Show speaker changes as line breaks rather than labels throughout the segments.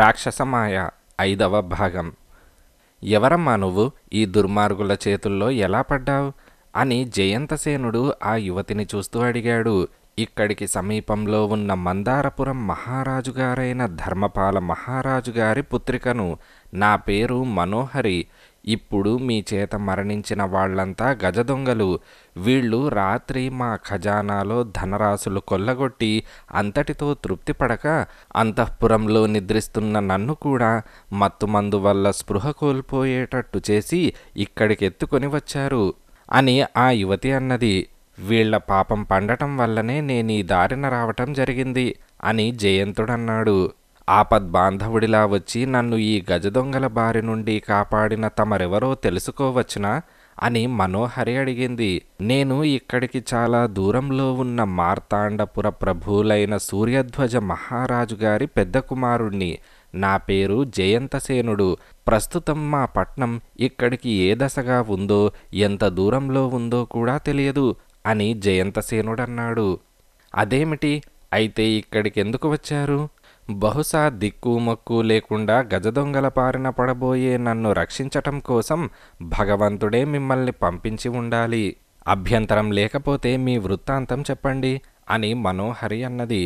రాక్షసమాయ ఐదవ భాగం ఎవరమ్మా నువ్వు ఈ దుర్మార్గుల చేతుల్లో ఎలా పడ్డావు అని జయంతసేనుడు ఆ యువతిని చూస్తూ అడిగాడు ఇక్కడికి సమీపంలో ఉన్న మందారపురం మహారాజుగారైన ధర్మపాల మహారాజు గారి పుత్రికను నా పేరు మనోహరి ఇప్పుడు మీ చేత మరణించిన వాళ్ళంతా గజ దొంగలు వీళ్ళు రాత్రి మా ఖజానాలో ధనరాశులు కొల్లగొట్టి అంతటితో తృప్తి పడక అంతఃపురంలో నిద్రిస్తున్న నన్ను కూడా మత్తుమందు వల్ల స్పృహ కోల్పోయేటట్టు చేసి ఇక్కడికి ఎత్తుకొని వచ్చారు అని ఆ యువతి అన్నది వీళ్ల పాపం పండటం వల్లనే నేనీ దారిన రావటం జరిగింది అని జయంతుడన్నాడు ఆపద్ బాంధవుడిలా వచ్చి నన్ను ఈ గజదొంగల బారి నుండి కాపాడిన తమరెవరో తెలుసుకోవచ్చునా అని మనోహరి అడిగింది నేను ఇక్కడికి చాలా దూరంలో ఉన్న మార్తాండపుర ప్రభువులైన సూర్యధ్వజ మహారాజు గారి పెద్ద కుమారుణ్ణి నా పేరు జయంతసేనుడు ప్రస్తుతం మా పట్నం ఇక్కడికి ఏ దశగా ఉందో ఎంత దూరంలో ఉందో కూడా తెలియదు అని జయంతసేనుడన్నాడు అదేమిటి అయితే ఇక్కడికెందుకు వచ్చారు బహుశా దిక్కు మొక్కు లేకుండా గజదొంగల పారిన పడబోయే నన్ను రక్షించటం కోసం భగవంతుడే మిమ్మల్ని పంపించి ఉండాలి అభ్యంతరం లేకపోతే మీ వృత్తాంతం చెప్పండి అని మనోహరి అన్నది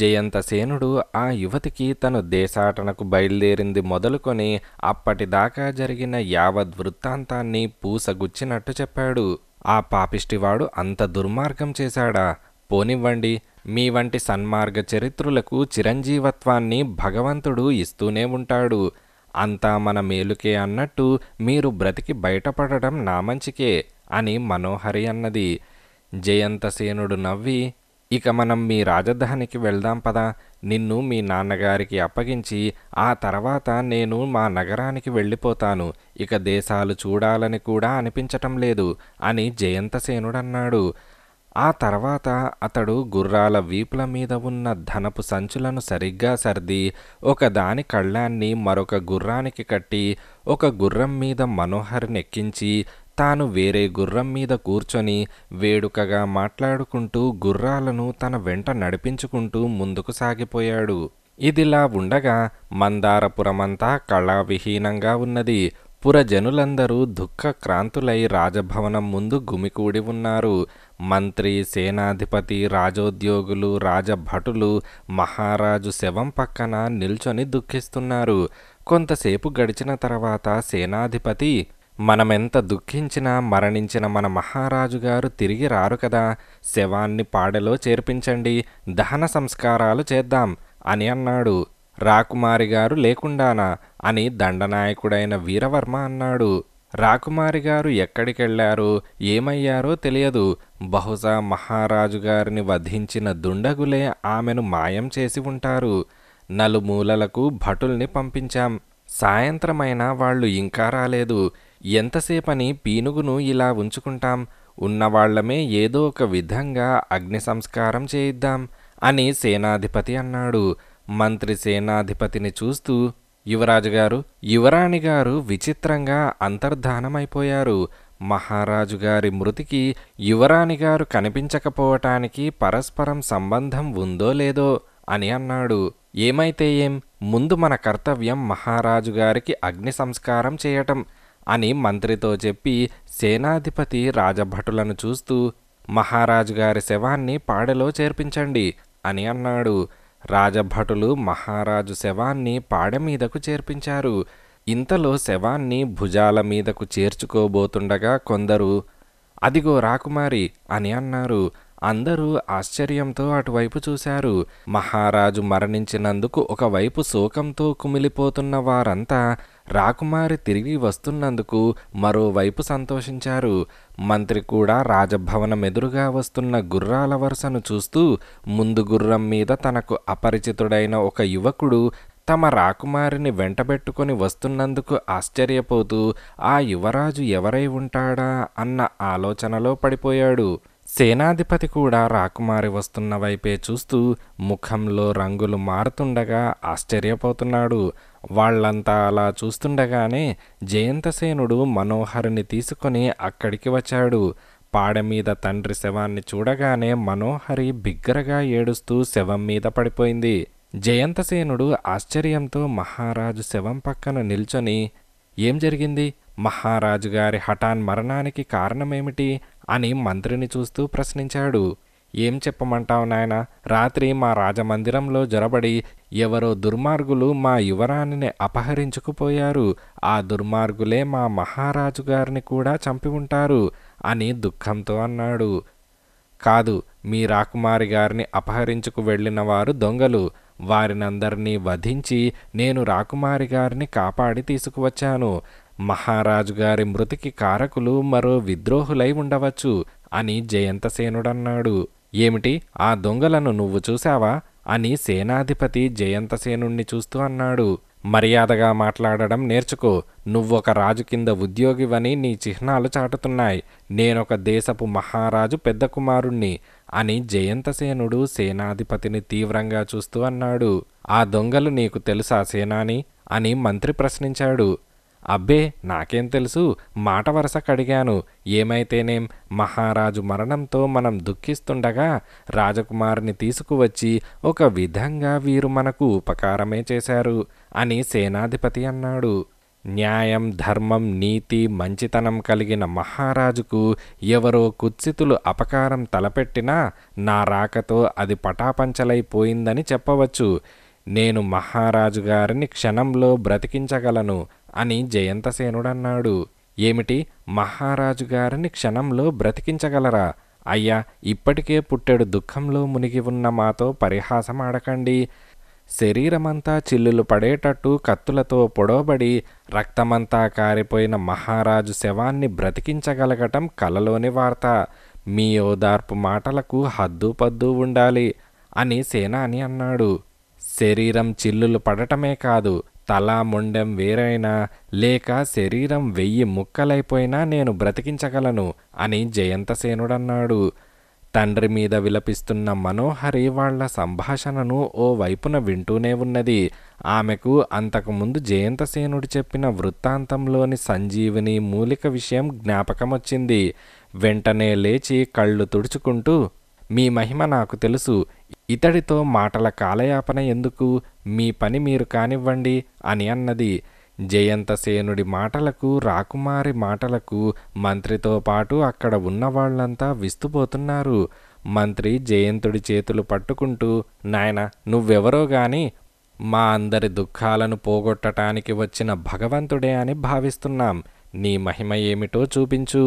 జయంతసేనుడు ఆ యువతికి తను దేశాటనకు బయలుదేరింది మొదలుకొని అప్పటిదాకా జరిగిన యావద్ వృత్తాంతాన్ని పూసగుచ్చినట్టు చెప్పాడు ఆ పాపిష్టివాడు అంత దుర్మార్గం చేశాడా పోనివ్వండి మీ వంటి సన్మార్గ చరిత్రులకు చిరంజీవత్వాన్ని భగవంతుడు ఇస్తూనే ఉంటాడు అంతా మన మేలుకే అన్నట్టు మీరు బ్రతికి బయటపడటం నా మంచికే అని మనోహరి అన్నది జయంతసేనుడు నవ్వి ఇక మనం మీ రాజధానికి వెళ్దాం పదా నిన్ను మీ నాన్నగారికి అప్పగించి ఆ తర్వాత నేను మా నగరానికి వెళ్ళిపోతాను ఇక దేశాలు చూడాలని కూడా అనిపించటం లేదు అని జయంతసేనుడన్నాడు ఆ తర్వాత అతడు గుర్రాల వీపుల మీద ఉన్న ధనపు సంచులను సరిగ్గా సర్ది ఒక దాని కళ్ళాన్ని మరొక గుర్రానికి కట్టి ఒక గుర్రం మీద మనోహర్నెక్కించి తాను వేరే గుర్రం మీద కూర్చొని వేడుకగా మాట్లాడుకుంటూ గుర్రాలను తన వెంట నడిపించుకుంటూ ముందుకు సాగిపోయాడు ఇదిలా ఉండగా మందారపురమంతా కళావిహీనంగా ఉన్నది పురజనులందరూ దుఃఖక్రాంతులై రాజభవనం ముందు గుమికూడి ఉన్నారు మంత్రి సేనాధిపతి రాజోద్యోగులు రాజభటులు మహారాజు శవం పక్కన నిల్చొని దుఃఖిస్తున్నారు కొంతసేపు గడిచిన తర్వాత సేనాధిపతి మనమెంత దుఃఖించినా మరణించిన మన మహారాజు గారు తిరిగి రారు కదా శవాన్ని పాడెలో చేర్పించండి దహన సంస్కారాలు చేద్దాం అని అన్నాడు రాకుమారి గారు లేకుండానా అని దండనాయకుడైన వీరవర్మ అన్నాడు రాకుమారి గారు ఎక్కడికెళ్లారో ఏమయ్యారో తెలియదు బహుశా మహారాజు గారిని వధించిన దుండగులే ఆమెను మాయం చేసి ఉంటారు నలుమూలలకు భటుల్ని పంపించాం సాయంత్రమైనా వాళ్ళు ఇంకా రాలేదు ఎంతసేపని పీనుగును ఇలా ఉంచుకుంటాం ఉన్నవాళ్లమే ఏదో ఒక విధంగా అగ్ని సంస్కారం చేయిద్దాం అని సేనాధిపతి అన్నాడు మంత్రి సేనాధిపతిని చూస్తూ యువరాజుగారు యువరాణిగారు విచిత్రంగా అంతర్ధానమైపోయారు మహారాజుగారి మృతికి యువరాణిగారు కనిపించకపోవటానికి పరస్పరం సంబంధం ఉందో లేదో అని అన్నాడు ఏమైతే ఏం ముందు మన కర్తవ్యం మహారాజుగారికి అగ్ని సంస్కారం చేయటం అని మంత్రితో చెప్పి సేనాధిపతి రాజభటులను చూస్తూ మహారాజుగారి శవాన్ని పాడెలో చేర్పించండి అని అన్నాడు రాజభటులు మహారాజు శవాన్ని పాడె మీదకు చేర్పించారు ఇంతలో శవాన్ని భుజాల మీదకు చేర్చుకోబోతుండగా కొందరు అదిగో రాకుమారి అని అన్నారు అందరూ ఆశ్చర్యంతో అటువైపు చూశారు మహారాజు మరణించినందుకు ఒకవైపు శోకంతో కుమిలిపోతున్న వారంతా రాకుమారి తిరిగి వస్తున్నందుకు మరోవైపు సంతోషించారు మంత్రి కూడా రాజభవనం ఎదురుగా వస్తున్న గుర్రాల వరుసను చూస్తూ ముందు గుర్రం మీద తనకు అపరిచితుడైన ఒక యువకుడు తమ రాకుమారిని వెంటబెట్టుకొని వస్తున్నందుకు ఆశ్చర్యపోతూ ఆ యువరాజు ఎవరై ఉంటాడా అన్న ఆలోచనలో పడిపోయాడు సేనాధిపతి కూడా రాకుమారి వస్తున్న వైపే చూస్తూ ముఖంలో రంగులు మారుతుండగా ఆశ్చర్యపోతున్నాడు వాళ్లంతా అలా చూస్తుండగానే జయంతసేనుడు మనోహరిని తీసుకొని అక్కడికి వచ్చాడు పాడ మీద తండ్రి శవాన్ని చూడగానే మనోహరి బిగ్గరగా ఏడుస్తూ శవం మీద పడిపోయింది జయంతసేనుడు ఆశ్చర్యంతో మహారాజు శవం పక్కన నిల్చొని ఏం జరిగింది మహారాజు గారి హఠాన్ మరణానికి కారణమేమిటి అని మంత్రిని చూస్తూ ప్రశ్నించాడు ఏం చెప్పమంటావు నాయన రాత్రి మా రాజమందిరంలో జొరబడి ఎవరో దుర్మార్గులు మా యువరాణిని అపహరించుకుపోయారు ఆ దుర్మార్గులే మా మహారాజు గారిని కూడా చంపి ఉంటారు అని దుఃఖంతో అన్నాడు కాదు మీ రాకుమారి గారిని అపహరించుకు వెళ్ళిన వారు దొంగలు వారినందరినీ వధించి నేను రాకుమారి గారిని కాపాడి తీసుకువచ్చాను మహారాజు గారి మృతికి కారకులు మరో విద్రోహులై ఉండవచ్చు అని జయంతసేనుడన్నాడు ఏమిటి ఆ దొంగలను నువ్వు చూశావా అని సేనాధిపతి జయంతసేనుణ్ణి చూస్తూ అన్నాడు మర్యాదగా మాట్లాడడం నేర్చుకో నువ్వొక రాజు కింద ఉద్యోగివని నీ చిహ్నాలు చాటుతున్నాయి నేనొక దేశపు మహారాజు పెద్ద కుమారుణ్ణి అని జయంతసేనుడు సేనాధిపతిని తీవ్రంగా చూస్తూ అన్నాడు ఆ దొంగలు నీకు తెలుసా సేనాని అని మంత్రి ప్రశ్నించాడు అబ్బే నాకేం తెలుసు మాట వరస కడిగాను ఏమైతేనేం మహారాజు మరణంతో మనం దుఃఖిస్తుండగా రాజకుమారిని తీసుకువచ్చి ఒక విధంగా వీరు మనకు ఉపకారమే చేశారు అని సేనాధిపతి అన్నాడు న్యాయం ధర్మం నీతి మంచితనం కలిగిన మహారాజుకు ఎవరో కుత్సితులు అపకారం తలపెట్టినా నా రాకతో అది పటాపంచలైపోయిందని చెప్పవచ్చు నేను మహారాజు గారిని క్షణంలో బ్రతికించగలను అని జయంతసేనుడన్నాడు ఏమిటి మహారాజు గారిని క్షణంలో బ్రతికించగలరా అయ్యా ఇప్పటికే పుట్టెడు దుఃఖంలో మునిగి ఉన్న మాతో పరిహాసమాడకండి శరీరమంతా చిల్లులు పడేటట్టు కత్తులతో పొడవబడి రక్తమంతా కారిపోయిన మహారాజు శవాన్ని బ్రతికించగలగటం కలలోని వార్త మీ ఓదార్పు మాటలకు హద్దు పద్దు ఉండాలి అని సేనాని అన్నాడు శరీరం చిల్లులు పడటమే కాదు తల మొండెం వేరైనా లేక శరీరం వెయ్యి ముక్కలైపోయినా నేను బ్రతికించగలను అని జయంతసేనుడన్నాడు తండ్రి మీద విలపిస్తున్న మనోహరి వాళ్ల సంభాషణను ఓ వైపున వింటూనే ఉన్నది ఆమెకు అంతకుముందు జయంతసేనుడు చెప్పిన వృత్తాంతంలోని సంజీవిని మూలిక విషయం జ్ఞాపకమొచ్చింది వెంటనే లేచి కళ్ళు తుడుచుకుంటూ మీ మహిమ నాకు తెలుసు ఇతడితో మాటల కాలయాపన ఎందుకు మీ పని మీరు కానివ్వండి అని అన్నది జయంతసేనుడి మాటలకు రాకుమారి మాటలకు మంత్రితో పాటు అక్కడ ఉన్న వాళ్ళంతా విస్తుపోతున్నారు మంత్రి జయంతుడి చేతులు పట్టుకుంటూ నాయన నువ్వెవరో గాని మా అందరి దుఃఖాలను పోగొట్టటానికి వచ్చిన భగవంతుడే అని భావిస్తున్నాం నీ మహిమ ఏమిటో చూపించు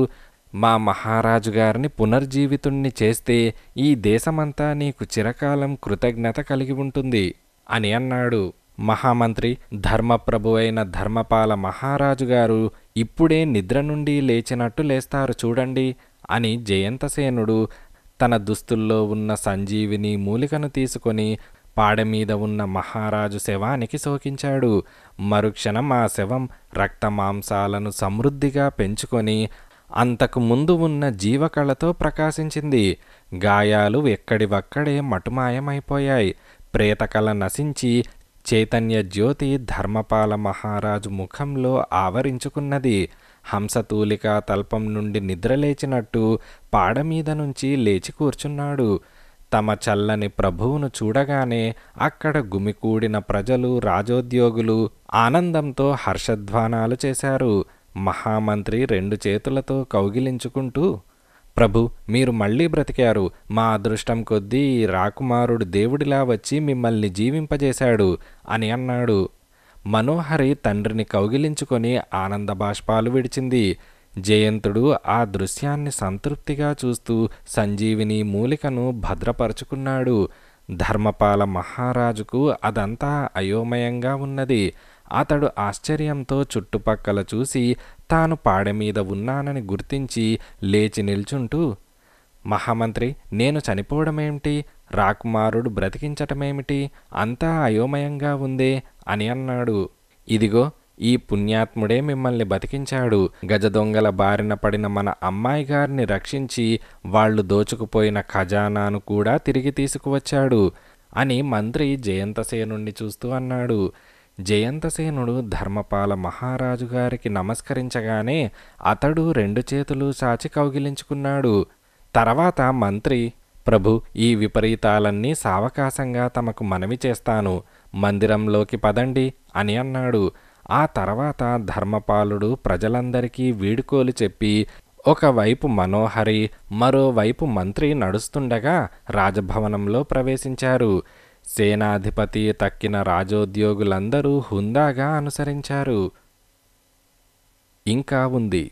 మా మహారాజు గారిని పునర్జీవితుణ్ణి చేస్తే ఈ దేశమంతా నీకు చిరకాలం కృతజ్ఞత కలిగి ఉంటుంది అని అన్నాడు మహామంత్రి ధర్మప్రభు అయిన ధర్మపాల మహారాజుగారు ఇప్పుడే నిద్ర నుండి లేచినట్టు లేస్తారు చూడండి అని జయంతసేనుడు తన దుస్తుల్లో ఉన్న సంజీవిని మూలికను తీసుకొని పాడమీద ఉన్న మహారాజు శవానికి సోకించాడు మరుక్షణం ఆ శవం రక్తమాంసాలను సమృద్ధిగా పెంచుకొని అంతకుముందు ఉన్న జీవకళతో ప్రకాశించింది గాయాలు ఎక్కడివక్కడే మటుమాయమైపోయాయి ప్రేతకళ నశించి చైతన్య జ్యోతి ధర్మపాల మహారాజు ముఖంలో ఆవరించుకున్నది హంసతూలిక తల్పం నుండి నిద్రలేచినట్టు పాడమీద నుంచి లేచి కూర్చున్నాడు తమ చల్లని ప్రభువును చూడగానే అక్కడ గుమికూడిన ప్రజలు రాజోద్యోగులు ఆనందంతో హర్షధ్వానాలు చేశారు మహామంత్రి రెండు చేతులతో కౌగిలించుకుంటూ ప్రభు మీరు మళ్ళీ బ్రతికారు మా అదృష్టం కొద్దీ రాకుమారుడు దేవుడిలా వచ్చి మిమ్మల్ని జీవింపజేశాడు అని అన్నాడు మనోహరి తండ్రిని కౌగిలించుకొని ఆనంద బాష్పాలు విడిచింది జయంతుడు ఆ దృశ్యాన్ని సంతృప్తిగా చూస్తూ సంజీవిని మూలికను భద్రపరుచుకున్నాడు ధర్మపాల మహారాజుకు అదంతా అయోమయంగా ఉన్నది అతడు ఆశ్చర్యంతో చుట్టుపక్కల చూసి తాను పాడె మీద ఉన్నానని గుర్తించి లేచి నిల్చుంటూ మహామంత్రి నేను చనిపోవడమేమిటి రాకుమారుడు బ్రతికించటమేమిటి అంతా అయోమయంగా ఉందే అని అన్నాడు ఇదిగో ఈ పుణ్యాత్ముడే మిమ్మల్ని బతికించాడు గజ దొంగల బారిన పడిన మన అమ్మాయి గారిని రక్షించి వాళ్ళు దోచుకుపోయిన ఖజానాను కూడా తిరిగి తీసుకువచ్చాడు అని మంత్రి జయంతసేనుణ్ణి చూస్తూ అన్నాడు జయంతసేనుడు ధర్మపాల మహారాజు గారికి నమస్కరించగానే అతడు రెండు చేతులు సాచి కౌగిలించుకున్నాడు తర్వాత మంత్రి ప్రభు ఈ విపరీతాలన్నీ సావకాశంగా తమకు మనవి చేస్తాను మందిరంలోకి పదండి అని అన్నాడు ఆ తర్వాత ధర్మపాలుడు ప్రజలందరికీ వీడుకోలు చెప్పి ఒకవైపు మనోహరి మరోవైపు మంత్రి నడుస్తుండగా రాజభవనంలో ప్రవేశించారు సేనాధిపతి తక్కిన రాజోద్యోగులందరూ హుందాగా అనుసరించారు ఇంకా ఉంది